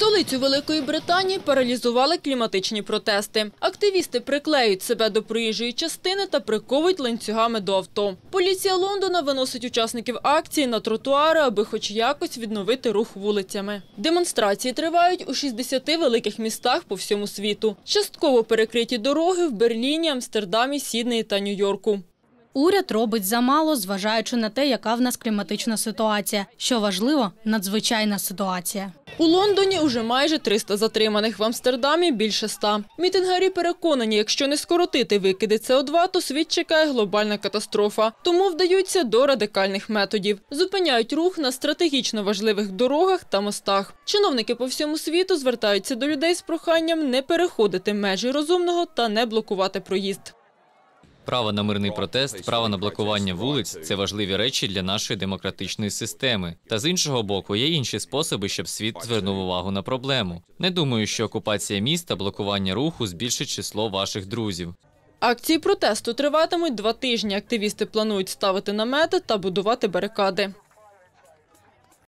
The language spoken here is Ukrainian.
Столицю Великої Британії паралізували кліматичні протести. Активісти приклеюють себе до проїжджої частини та приковують ланцюгами до авто. Поліція Лондона виносить учасників акції на тротуари, аби хоч якось відновити рух вулицями. Демонстрації тривають у 60 великих містах по всьому світу. Частково перекриті дороги в Берліні, Амстердамі, Сіднеї та Нью-Йорку. Уряд робить замало, зважаючи на те, яка в нас кліматична ситуація. Що важливо, надзвичайна ситуація. У Лондоні вже майже 300 затриманих, в Амстердамі більше 100. Мітингарі переконані, якщо не скоротити викиди СО2, то світ чекає глобальна катастрофа. Тому вдаються до радикальних методів. Зупиняють рух на стратегічно важливих дорогах та мостах. Чиновники по всьому світу звертаються до людей з проханням не переходити межі розумного та не блокувати проїзд право на мирний протест, право на блокування вулиць це важливі речі для нашої демократичної системи. Та з іншого боку, є інші способи, щоб світ звернув увагу на проблему. Не думаю, що окупація міста, блокування руху збільшить число ваших друзів. Акції протесту триватимуть два тижні. Активісти планують ставити намети та будувати барикади.